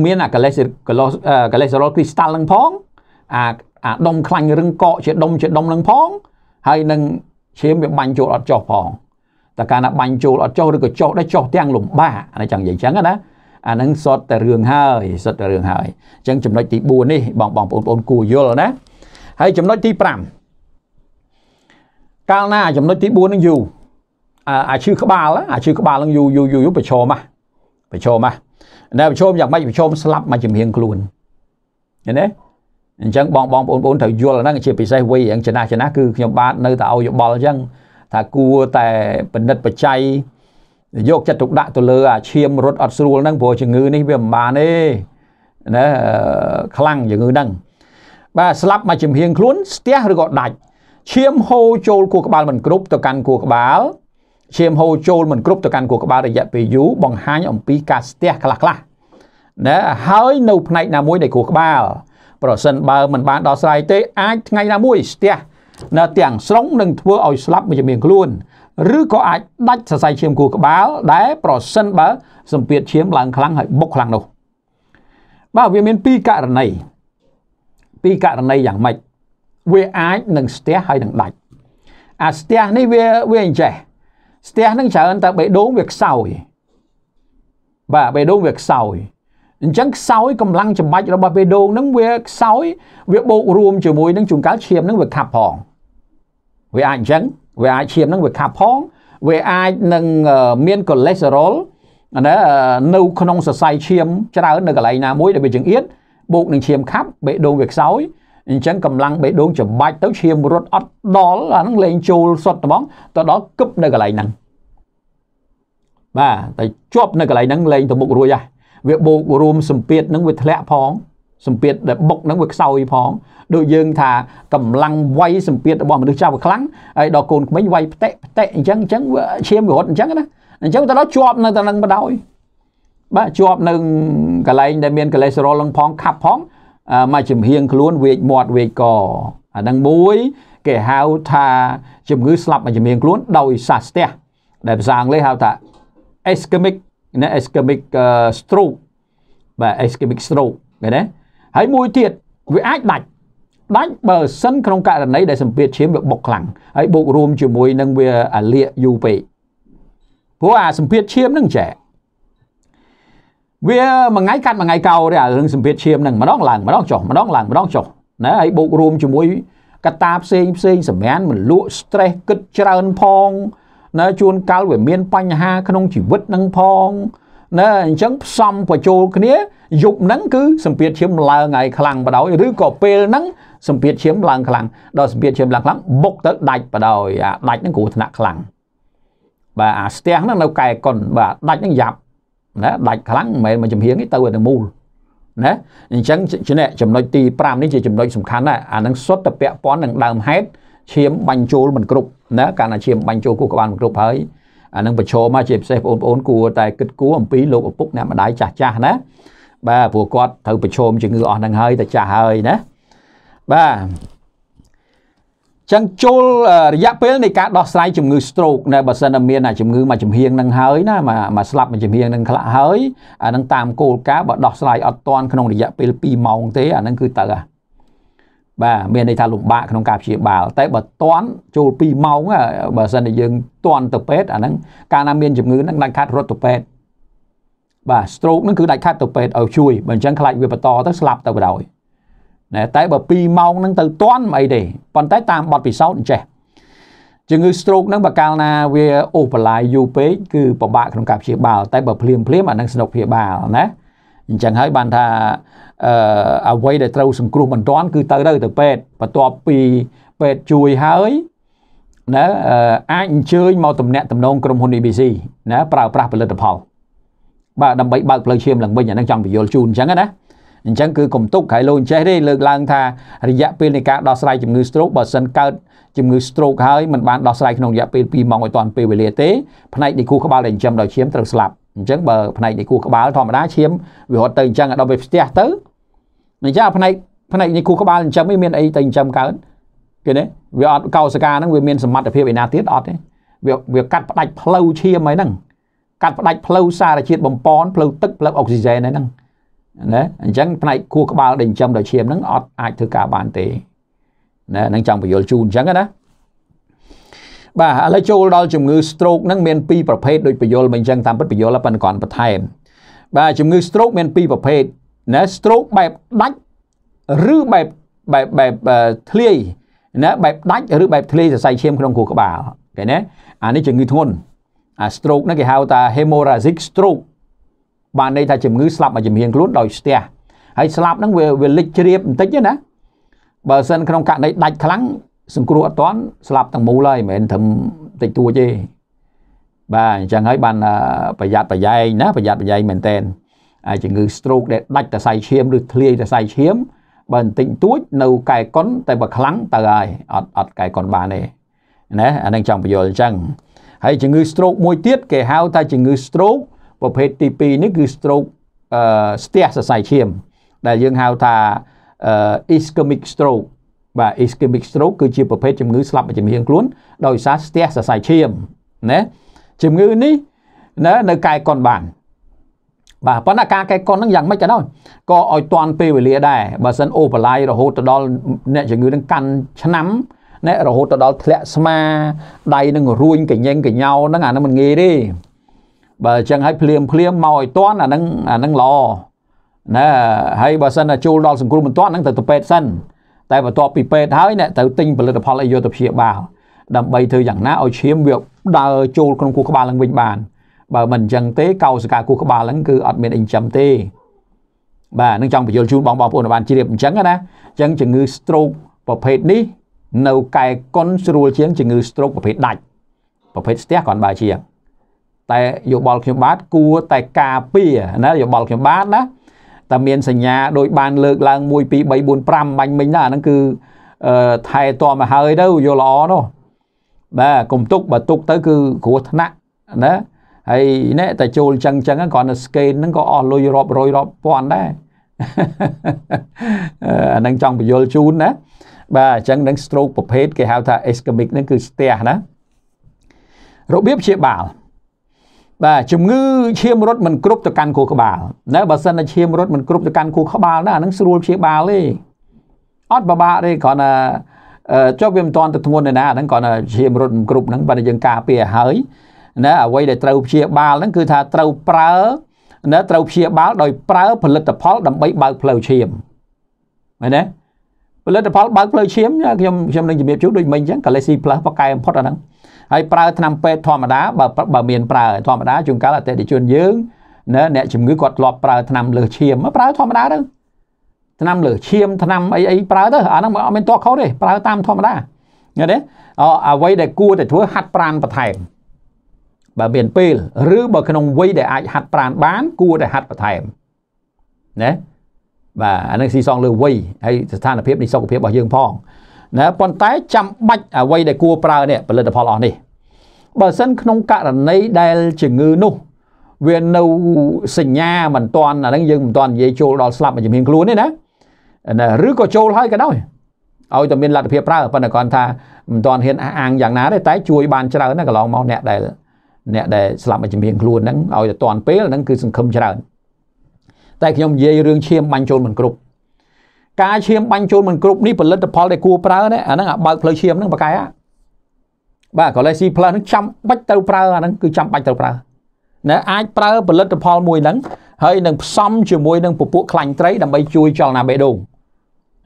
មានអាកលេសកលេសកលេសរ៉ុលគ្រីស្តាល់នឹងផងអាអាដុំខ្លាញ់រឹងកកជាដុំជាដុំនឹងផង ហើយនឹងឈាមវាបាញ់ចូលអត់ចុះផងតើកាលណាបាញ់ចូលអត់ចុះឬក៏ចុះដែរចុះទាំងលំបាកអានេះចឹងនិយាយចឹងណាអានឹងសតតែរឿងហើយសតតែរឿងហើយអញ្ចឹងចំណុចទី4នេះបងបងប្អូនគួរយល់ណា ហើយចំណុចទី5កាលណាចំណុចទី4នឹងយូរអាឈឺក្បាលអាឈឺក្បាលនឹងយូរយូរយូរប្រឈមហ่ะប្រឈមហ่ะតែប្រឈមយ៉ាងម៉េចប្រឈមស្លាប់មកជំហៀងខ្លួនឃើញទេអញ្ចឹងបងបងប្អូនបងត្រូវយល់ហ្នឹងជាពិសេសវ័យយ៉ាងចំណាស់ចំណាស់គឺខ្ញុំបាទនៅតែឲ្យយោបល់អញ្ចឹងថាគួរតែបណិតបច្ច័យយកចិត្តទុកដាក់ទៅលើអាឈាមរត់អត់ស្រួលហ្នឹងព្រោះជំងឺនេះវាមិនបានទេណាខ្លាំងជំងឺហ្នឹងបាទស្លាប់មកជំហៀងខ្លួនស្ទះឬក៏ដាច់ឈាមហូរចូលខួរក្បាលមិនគ្រប់ទៅកាន់ខួរក្បាលឈាមហូរចូលមិនគ្រប់ទៅកាន់ខួរក្បាលរយៈពេលយូរបង្ហាញអំពីការស្ទះខ្លះខ្លះណាហើយនៅផ្នែកណាមួយនៃខួរក្បាលប្រសិនបើមិនបានដោះស្រាយទេអាចថ្ងៃណាមួយស្ទះនៅទាំងស្រុងនឹងធ្វើឲ្យស្លាប់មួយជំនាញខ្លួនឬក៏អាចដាច់សរសៃឈាមខួរក្បាលដែលប្រសិនបើសម្ពាធឈាមឡើងខ្លាំងហើយបុកខ្លាំងនោះបាទវាមានពីរករណីពីរករណីយ៉ាងម៉េចវាអាចនឹងស្ទះហើយនឹងដាច់អាស្ទះនេះវាវាអញ្ចេះស្ទះនឹងច្រើនតែបេះដូងវាខ្សោយបាទបេះដូងវាខ្សោយអញ្ចឹងខ្សោយកម្លាំងចំបាច់របស់បេះដូងនឹងវាខ្សោយវាបូករួមជាមួយនឹងជួនកាលឈាមនឹងវាខាប់ផងវាអាចអញ្ចឹងវាអាចឈាមនឹងវាខាប់ផងវាអាចនឹងមានកូលេស្តេរ៉ុលណានៅក្នុងសរសៃឈាម ច្រើននៅកន្លែងណាមួយដែលវាចង្អៀតបូកនឹងឈាមខាប់បេះដូងវាខ្សោយអញ្ចឹងកម្លាំងបេះដូងច្បាច់ទៅឈាមរត់អត់ដល់អាហ្នឹងលែងចូលសុទ្ធហ្មងទៅដល់គឹបនៅកន្លែងហ្នឹងបាទតែជាប់នៅកន្លែងហ្នឹងលែងទៅមុខរួចហើយវាបូករួមសម្ពាធហ្នឹងវាធ្លាក់ផងសម្ពាធដែលបុកហ្នឹងវាខ្សោយផង ដូចយើងថាកម្លាំងវាយសម្ពាធរបស់មនុស្សចាស់វាខ្លាំងហើយដល់កូនក្មេងវាយផ្តិផ្តិអញ្ចឹងអញ្ចឹងឈាមវារត់អញ្ចឹងណាអញ្ចឹងទៅដល់ជាប់នៅតែនឹងបដ ாய் បាទជាប់នៅកន្លែងដែលមានកូលេស្តេរ៉ុលនឹងផងខាប់ផងមកចំហៀងខ្លួនវេកមាត់វេកកអាហ្នឹងមួយគេហៅថាជំងឺស្លាប់មកជំហៀងខ្លួន ដោយសារស្ទះដែលភាសាអង់គ្លេសហៅថា ischemic ណា ischemic stroke បាទ ischemic stroke ឃើញទេហើយមួយទៀតវាអាចដាច់ដាច់បើសិនក្នុងករណីដែលសម្ពាធឈាមវាបុកខ្លាំងហើយបូករួមជាមួយនឹងវាអាលៀកយូរពេកព្រោះអាសម្ពាធឈាមនឹងចែកវាមួយថ្ងៃកាត់មួយថ្ងៃកោទេអារឿងសម្ពាធឈាមហ្នឹងម្ដងឡើងម្ដងចុះម្ដងឡើងម្ដងចុះណាហើយបូករួមជាមួយកត្តាផ្សេងផ្សេងសម្រាប់មលក់ stress គិតច្រើនផងណាជួនកាលវាមានបញ្ហា ក្នុងជីវិតនឹងផងណាអញ្ចឹងផ្សំបញ្ចូលគ្នាយប់ហ្នឹងគឺសម្ពាធឈាមឡើងហើយខ្លាំងបដ ாய் ឬក៏ពេលហ្នឹងសម្ពាធឈាមឡើងខ្លាំងដល់សម្ពាធឈាមឡើងខ្លាំងបុកទៅដាច់បដ ாய் អាដាច់ហ្នឹងគ្រោះថ្នាក់ខ្លាំងបាទអាស្ទះហ្នឹងនៅកែកុនបាទដាច់ហ្នឹងយ៉ាប់ណាដាច់ខ្លាំងមិនមែនមកចំហៀងទេទៅតែមូលណាអញ្ចឹងជំនៈចំណុចទី5នេះជាចំណុចសំខាន់ដែរអានឹងសុទ្ធតែពាក់ព័ន្ធនឹងដើមហេតុឈាមបាញ់ចូលមិនគ្រប់ណាកាលណាឈាមបាញ់ចូលគូក្បាលមិនគ្រប់ហើយអានឹងប្រឈមមកជាពិសេសបងប្អូនគួរតែគិតគូរអំពីលោកឪពុកអ្នកម្ដាយចាស់ចាស់ណាបាទព្រោះគាត់ត្រូវប្រឈមជំងឺអស់នឹងហើយតែចាស់ហើយណាបាទចឹងចូលរយៈពេលនៃការដោះស្រាយជំងឺ stroke នៅបើសិនមានជំងឺមួយជំហៀងនឹងហើយណាមកស្លាប់មួយជំហៀងនឹងខ្លះហើយអានឹងតាមគោលការណ៍បើដោះស្រាយអត់តាន់ក្នុងរយៈពេល2ម៉ោងទេអានឹងគឺទៅហ่ะបាទមានន័យថាលំបាកក្នុងការព្យាបាលតែបើតាន់ចូល2ម៉ោងបើសិនតែយើងតាន់ទៅពេទ្យអានឹងកាលណាមានជំងឺនឹងដាច់ខាត់រត់ទៅពេទ្យបាទ stroke នឹងគឺដាច់ខាត់ទៅពេទ្យឲ្យជួយបើអញ្ចឹងខ្លាចវាបន្តទៅស្លាប់ទៅបណ្ដោយណែតែបើ2ម៉ោងហ្នឹងទៅតន់មិនអីទេប៉ុន្តែ តាមបទពិសោធន៍អញ្ចេះជំងឺ stroke ហ្នឹងបើកាលណាវាអូសបន្លាយយូរពេកគឺពិបាក ក្នុងការព្យាបាលតែបើភ្លាមភ្លាមអានឹងស្នុកព្យាបាលណាអញ្ចឹងហើយបានថាអឺអ្វីដែលត្រូវសង្គ្រោះបន្ទាន់គឺទៅទៅទៅពេទ្យបន្ទាប់ពីពេទ្យជួយហើយណាអាចអញ្ជើញមកតំណាក់តំណងក្រុមហ៊ុន ABC ណាប្រើប្រាស់ផលិតផលបាទដើម្បីបើកផ្លូវឈាមឡើងវិញអានឹងចង់ពយល់ជូនអញ្ចឹងណាអញ្ចឹងគឺកុំទុកហើយលោកចេះទេលើកឡើងថារយៈពេលនៃការដោះស្រាយជំងឺ stroke បើសិនកើតជំងឺ stroke ហើយមិនបានដោះស្រាយក្នុងរយៈពេល2ម៉ោងឲ្យទាន់ពេលវេលាទេផ្នែកនៃគូក្បាលដែលចិញ្ចឹមដោយឈាមត្រូវស្លាប់អញ្ចឹងបើផ្នែកនៃគូក្បាលធម្មតាឈាមវារត់ទៅអញ្ចឹងដល់ពេលផ្ទះទៅអញ្ចឹងផ្នែកផ្នែកនៃគូក្បាលចិញ្ចឹមមានអីទៅចិញ្ចឹមកើតគេណាវាអត់កោសិកាហ្នឹងវាមានសមត្ថភាពឯណាទៀតអត់ទេវាវាកាត់ផ្ដាច់ផ្លូវឈាមឯហ្នឹងកាត់ផ្ដាច់ផ្លូវសារជាតិបំពន់ផ្លូវទឹកផ្លូវអុកស៊ីហ្សែនឯហ្នឹងណាអញ្ចឹងផ្នែកខួរក្បាលដែលចិញ្ចឹមដោយឈាមហ្នឹងអត់អាចធ្វើការបានទេណានឹងចង់បញ្យល់ជូនអញ្ចឹងណាបាទឥឡូវចូលដល់ជំងឺ stroke ហ្នឹងមាន2ប្រភេទដូចបញ្យល់មិនអញ្ចឹងតាមពិតបញ្យល់ប៉ុន្តែគាត់បន្ថែមបាទជំងឺ stroke មាន2ប្រភេទណា stroke បែបដាច់ឬបែបបែបបែបធ្លាយណាបែបដាច់ឬបែបធ្លាយសរសៃឈាមក្នុងខួរក្បាលគេណាអានេះជំងឺធ្ងន់អា stroke ហ្នឹងគេហៅថា hemorrhagic stroke បានន័យថាជំងឺស្លាប់មកជំហានខ្លួនដោយស្ទះហើយស្លាប់ហ្នឹងវាវាលិចជ្រាបបន្តិចណាបើសិនក្នុងករណីដាច់ខ្លាំងសង្គ្រោះអត់ទាន់ស្លាប់ទាំងមូលហើយមិនមែនត្រឹមតិចតួចទេបាទអញ្ចឹងហើយបានប្រយ័ត្នប្រយែងណាប្រយ័ត្នប្រយែងមែនតែនហើយជំងឺ stroke ដែលដាច់តសៃឈាមឬធ្លាយតសៃឈាមបើបន្តិចតួច នៅកែកុនតែបើខ្លាំងទៅហើយអត់អត់កែកុនបានទេណាអានឹងចង់បញ្យល់អញ្ចឹងហើយជំងឺ stroke មួយទៀតគេហៅថាជំងឺ stroke ប្រភេទទី2នេះគឺ stroke ស្ទះសរសៃឈាម ដែលយើងហៅថា ischemic stroke បាទ ischemic stroke គឺជាប្រភេទជំងឺស្លាប់មួយជំហៀងខ្លួនដោយសារស្ទះសរសៃឈាមណាជំងឺនេះណានៅកែកុនបាន បាទប៉ុន្តែការកែកុនហ្នឹងយ៉ាងម៉េចក៏ដោយក៏ឲ្យតាន់ពេលវេលាដែរបើសិនអូបលាយរហូតទៅដល់អ្នកជំងឺនឹងកាន់ឆ្នាំណែរហូតទៅដល់ធ្លាក់ស្មាដៃនឹងរួញកញ្ញេងកញ្ញោហ្នឹងអាហ្នឹងមិនងាយទេបើអញ្ចឹងហើយភ្លាមភ្លាមមកឲ្យតាន់អាហ្នឹងអាហ្នឹងល្អណាហើយបើសិនតែចូលដល់សង្គ្រោះមិនតាន់ហ្នឹងទៅទៅពេទ្យសិនតែបន្ទាប់ពីពេទ្យហើយអ្នកត្រូវទិញផលិតផលឲ្យយកទៅព្យាបាលដើម្បីធ្វើយ៉ាងណាឲ្យឈាមវាដើរចូលក្នុងគូក្បាលឡើងវិញបាន បើមិនអញ្ចឹងទេកោសិកាគូក្បាលហ្នឹងគឺអត់មានអីចាំទេបាទនឹងចង់បញ្យល់ជូនបងបងប្អូនបានជ្រាបអញ្ចឹងណាអញ្ចឹងជំងឺ stroke ប្រភេទនេះនៅកែកុនស្រួលជាងជំងឺ stroke ប្រភេទដាច់ប្រភេទស្ទះគ្រាន់បើជាងតែយោបល់ខ្ញុំបាទគួរតែការពារណាយោបល់ខ្ញុំបាទណាតែមានសញ្ញាដោយបានលើកឡើង1 2 3 4 5បាញ់មិញណាអាហ្នឹងគឺថែទាំមកហើយទៅយល់ល្អនោះបាទកុំទុកបើទុកទៅគឺគ្រោះថ្នាក់ណាហើយនេះតែចូលចឹងចឹងគ្រាន់តែ scan ហ្នឹងក៏អស់លុយរាប់រយរាប់ពាន់ដែរអានឹងចង់បញ្យល់ជូនណាបាទអញ្ចឹងនឹង stroke ប្រភេទគេហៅថា ischemic ហ្នឹងគឺស្ទះណារបៀបព្យាបាលបាទជំងឺឈាមរត់មិនគ្រប់ទៅកាន់ខួរក្បាលណាបើសិនតែឈាមរត់មិនគ្រប់ទៅកាន់ខួរក្បាលណាអានឹងស្រួលព្យាបាលទេអត់ពិបាកទេគ្រាន់តែចុះវាមិនតាន់ទៅធ្ងន់ទេណាអាហ្នឹងគ្រាន់តែឈាមរត់មិនគ្រប់ហ្នឹងបើយើងការពារហើយណាអ្វីដែលត្រូវព្យាបាលហ្នឹងគឺថាត្រូវប្រើណាត្រូវព្យាបាល ដោយប្រើផលិតផល ដើម្បីបើកផ្លូវឈាមមែនទេផលិតផលបើកផ្លូវឈាមខ្ញុំខ្ញុំនឹងជំរាបជូនដូចមិញអញ្ចឹងកាឡេស៊ីផ្លាស់ប៉កែបំផុតអាហ្នឹងហើយប្រើថ្នាំពេទ្យធម្មតាបើបើមានប្រើធម្មតាជួនកាលអតិថិជនយើងណាអ្នកជំងឺគាត់ធ្លាប់ប្រើថ្នាំលើសឈាមប្រើធម្មតាទៅថ្នាំលើសឈាមថ្នាំអីអីប្រើទៅអាហ្នឹងអត់មានទាស់ខុសទេប្រើតាមធម្មតាឃើញទេអ្វីដែលគួរតែធ្វើហាត់ប្រានបន្ថែមបើមានពេលឬបើក្នុងវ័យដែលអាចហាត់ប្រានបានគួរតែហាត់បន្ថែមណាបាទអានឹងស៊ីសងលើវ័យហើយស្ថានភាពនៃសុខភាពរបស់យើងផងណាប៉ុន្តែចាំបាច់អ្វីដែលគួរប្រើនេះផលិតផលអស់នេះបើសិនក្នុងករណីដែលជំងឺនោះវានៅសញ្ញាមិនទាន់អាហ្នឹងយើងមិនទាន់និយាយចូលដល់ស្លាប់មួយជំនាញខ្លួនទេណាណាឬក៏ចូលហើយក៏ដោយឲ្យតែមានលទ្ធភាពប្រើប៉ុន្តែគាត់ថាមិនទាន់ហ៊ានអះអាងយ៉ាងណាទេតែជួយ បានច្រើនណាកន្លងមកអ្នកដែលអ្នកដែលស្លាប់មួយជំនាញខ្លួនហ្នឹងឲ្យតែទាន់ពេលហ្នឹងគឺសង្ឃឹមច្រើនតែខ្ញុំនិយាយរឿងឈាមបាញ់ចូលមិនគ្រប់ការឈាមបាញ់ចូលមិនគ្រប់នេះផលិតផលដែលគួរប្រើណាអាហ្នឹងអាបើកផ្លូវឈាមហ្នឹងបកែបាទ Galaxy Plus ហ្នឹងចាំបាច់ត្រូវប្រើអាហ្នឹងគឺចាំបាច់ត្រូវប្រើណាអាចប្រើផលិតផលមួយហ្នឹងហើយនឹងផ្សំជាមួយនឹងពពួកខ្លាញ់ត្រីដើម្បីជួយចលនាបេះដូង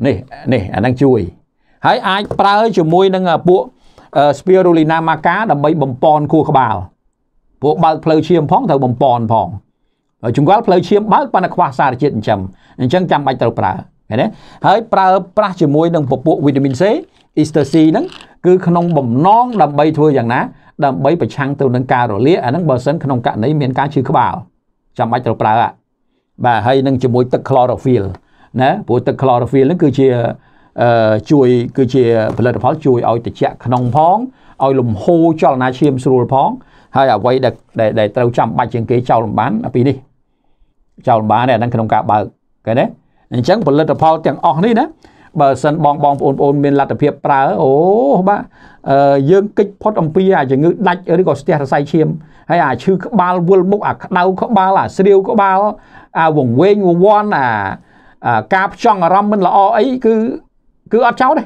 នេះនេះអាហ្នឹងជួយ ហើយអាចប្រើជាមួយនឹងពួក Spirulina maca ដើម្បីបំពន់ខួរក្បាលពួកបើកផ្លូវឈាមផងត្រូវបំពន់ផងហើយចង្កល់ផ្លូវឈាមបើកប៉ុន្តែខ្វះសារជាតិចិញ្ចឹមអញ្ចឹងចាំបាច់ត្រូវប្រើឃើញទេហើយប្រើប្រាស់ជាមួយនឹងពពុះវីតាមីន C អ៊ីស្ទើស៊ីហ្នឹងគឺក្នុងបំណងដើម្បីធ្វើយ៉ាងណា ដើម្បីប្រឆាំងទៅនឹងការរលាកអាហ្នឹងបើសិនក្នុងករណីមានការឈឺក្បាលចាំបាច់ត្រូវប្រើបាទហើយនឹងជាមួយទឹក chlorophyll ណាព្រោះទឹក chlorophyll ហ្នឹងគឺជាអឺជួយគឺជាផលិតផលជួយឲ្យត្រជាក់ក្នុងផងឲ្យលំហូរចលនាឈាមស្រួលផងហើយអ្វីដែលដែលត្រូវចាំបាច់ជាងគេចោលលំបានពីនេះចោលលំបានអាហ្នឹងក្នុងការបើកឃើញទេអញ្ចឹងផលិតផលទាំងអស់នេះណាបើសិនបងបងប្អូនបងមានលទ្ធភាពប្រើអូបាទយើងគិតផុតអំពីអាជំងឺដាច់ឬក៏ស្ទះសរសៃឈាមហើយអាឈឺក្បាលវល់មុខអាក្តៅក្បាលអាស្រាវក្បាលអាវង្វេងវង្វាន់អាការផ្ចង់អារម្មណ៍មិនល្អអីគឺគឺអត់ចោលទេ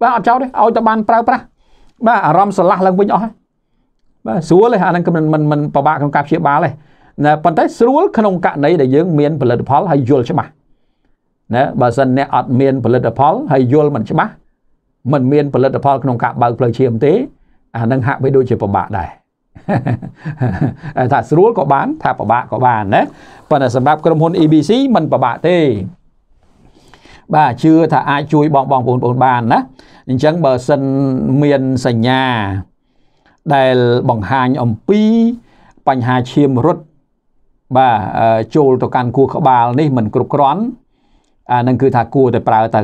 បាទអត់ចោលទេឲ្យតែបានប្រើប្រាស់បាទអារម្មណ៍ស្រឡះឡើងវិញអស់ហើយបាទស្រួលទេអាហ្នឹងគឺមិនមិនពិបាកក្នុងការព្យាបាលទេណាប៉ុន្តែស្រួលក្នុងករណីដែលយើងមានផលិតផលហើយយល់ច្បាស់ណាបើសិនអ្នកអត់មានផលិតផលហើយយល់មិនច្បាស់មិនមានផលិតផលក្នុងការបើកផ្លូវឈាមទេ អានឹងហាក់បីដូចជាពិបាកដែរថាស្រួលក៏បាន ថាពិបាកក៏បានណាប៉ុន្តែសម្រាប់ក្រុមហ៊ុន EBC មិនពិបាកទេ បាទជឿថាអាចជួយបងបងបងប្អូនបានណាអញ្ចឹងបើសិនមានសញ្ញា ដែលបង្ហាញអំពី បញ្ហាឈាមរត់បាទចូលទៅកាន់គូក្បាលនេះមិនគ្រប់គ្រាន់អានឹងគឺថាគួរតែប្រើទៅ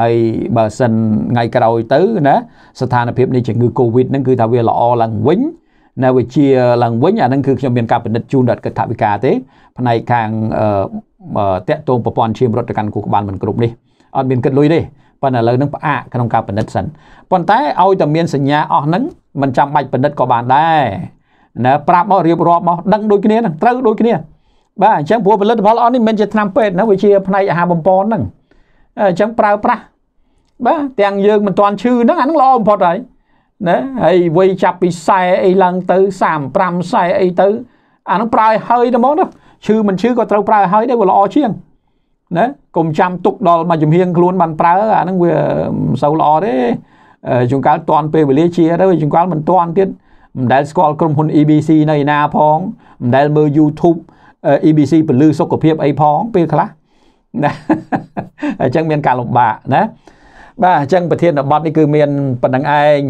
ហើយបើសិនថ្ងៃក្រោយទៅណាស្ថានភាពនៃជំងឺ Covid ហ្នឹងគឺថាវាល្អឡើងវិញនៅវិជាឡើងវិញអានឹងគឺខ្ញុំមានការពិនិត្យជូនដល់កិច្ចថាវិការទេ ផ្នែកខាងតកតងប្រព័ន្ធឈាមរត់ទៅកាន់គូក្បាលមិនគ្រប់នេះអត់មានគិតលុយទេប៉ុន្តែឥឡូវនឹងផ្អាកក្នុងការពិនិត្យសិនប៉ុន្តែឲ្យតែមានសញ្ញាអស់ហ្នឹងមិនចាំបាច់ពិនិត្យក៏បានដែរណាប្រាប់មករៀបរាប់មកដឹងដូចគ្នានឹងត្រូវដូចគ្នាបាទអញ្ចឹងព្រោះផលិតផលអស់នេះមិនជាថ្នាំពេទ្យណាវាជាផ្នែកអាហារបំពន់ហ្នឹងអញ្ចឹងប្រើប្រាស់បាទទាំងយើងមិនទាន់ឈឺហ្នឹងអាហ្នឹងល្អបំផុតហើយណាហើយវ័យចាប់ពី40អីឡើងទៅ35 40អីទៅអាហ្នឹងប្រើហើយតែហ្មងណាឈឺមិនឈឺក៏ត្រូវប្រើហើយដែរវាល្អជាងណាកុំចាំទុកដល់មកចំហៀងខ្លួនបានប្រើអាហ្នឹងវាមិនសូវល្អទេជួនកាលតន់ពេលវេលាជាទៅជួនកាលមិនតន់ទៀតមិនដែលស្គាល់ក្រុមហ៊ុន EBC នៅឯណាផងមិនដែលមើល YouTube EBC ពលឺសុខភាពអីផងពេលខ្លះណាអញ្ចឹងមានការលំបាកណាបាទអញ្ចឹងប្រធានបទនេះគឺមានប៉ុណ្្នឹងឯង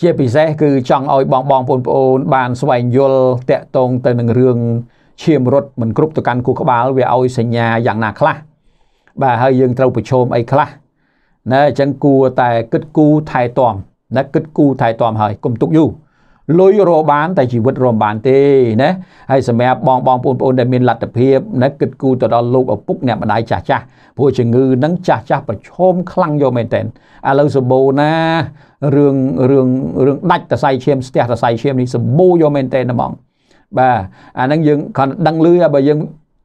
ជាពិសេសគឺចង់ឲ្យបងបងបងប្អូនបានស្វែងយល់តកតងទៅនឹងរឿងឈាមរត់មិនគ្រប់ទៅកាន់គូក្បាលវាឲ្យសញ្ញាយ៉ាងណាខ្លះបាទហើយយើងត្រូវប្រឈមអីខ្លះណាអញ្ចឹងគួរតែគិតគូរថែទាំណាគិតគូរថែទាំហើយកុំទុកយូរលុយរកបានតែជីវិតរកបានទេណាហើយសម្រាប់បងបងប្អូនប្អូនដែលមានលទ្ធភាពណាគិតគូរទៅដល់លោកឪពុកអ្នកម្ដាយចាស់ចាស់ព្រោះជំងឺនឹងចាស់ចាស់ប្រឈមខ្លាំងយកមែនតើឥឡូវសបូណារឿងរឿងរឿងដាច់តសៃឈាមស្ទះតសៃឈាមនេះសបូយកមែនតើហ្មងបាទអាហ្នឹងយើងគ្រាន់ដឹងលឺបើយើង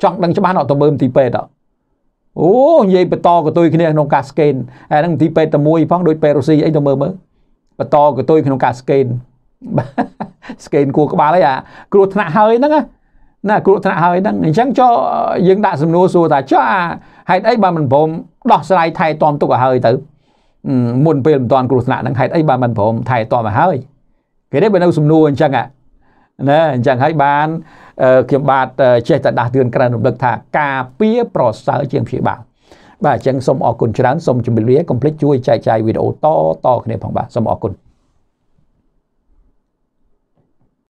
ចង់ដឹងច្បាស់អត់ទៅមើលទីពេទ្យអូនិយាយបន្តកតុយគ្នាក្នុងការស្កេនអាហ្នឹងទីពេទ្យតែមួយផងដូចពេទ្យរុស្ស៊ីអីទៅមើលមើលបន្តកតុយក្នុងការស្កេនស្កេនគួរក្បាលអីអាគ្រោះថ្នាក់ហើយហ្នឹង ណា គ្រោះថ្នាក់ហើយហ្នឹងអញ្ចឹងចុះយើងដាក់សំណួរសួរថាចុះអាហេតុអីបានមិនព្រមដោះស្រាយថែទាំទុកឲ្យហើយទៅមុនពេលមិនតាន់គ្រោះថ្នាក់ហ្នឹងហេតុអីបានមិនព្រមថែទាំឲ្យហើយ គេនេះបើនៅសំណួរអញ្ចឹងណាអញ្ចឹងហើយបានខ្ញុំបាទចេះតែដាស់តឿនក្រើនរំលឹកថាការពៀប្រសើរជាងព្យាបាលបាទអញ្ចឹងសូមអរគុណច្រើនសូមជម្រាបលាកុំភ្លេចជួយចែកចាយវីដេអូតតគ្នាផងបាទសូមអរគុណ